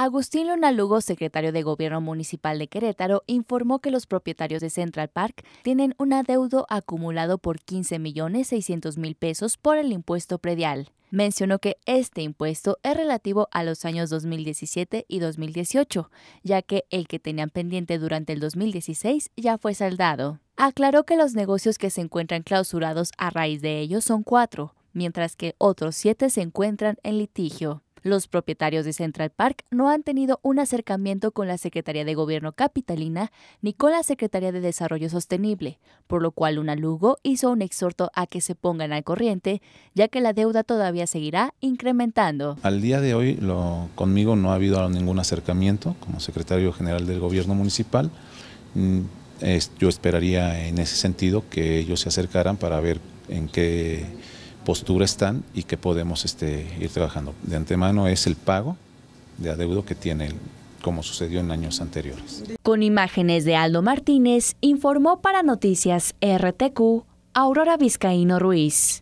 Agustín Lonalugo, secretario de Gobierno Municipal de Querétaro, informó que los propietarios de Central Park tienen un adeudo acumulado por $15.600.000 millones pesos por el impuesto predial. Mencionó que este impuesto es relativo a los años 2017 y 2018, ya que el que tenían pendiente durante el 2016 ya fue saldado. Aclaró que los negocios que se encuentran clausurados a raíz de ello son cuatro, mientras que otros siete se encuentran en litigio. Los propietarios de Central Park no han tenido un acercamiento con la Secretaría de Gobierno Capitalina ni con la Secretaría de Desarrollo Sostenible, por lo cual Unalugo Lugo hizo un exhorto a que se pongan al corriente, ya que la deuda todavía seguirá incrementando. Al día de hoy conmigo no ha habido ningún acercamiento como secretario general del Gobierno Municipal. Mm, yo esperaría en ese sentido que ellos se acercaran para ver en qué postura están y que podemos este, ir trabajando. De antemano es el pago de adeudo que tiene como sucedió en años anteriores. Con imágenes de Aldo Martínez, informó para Noticias RTQ Aurora Vizcaíno Ruiz.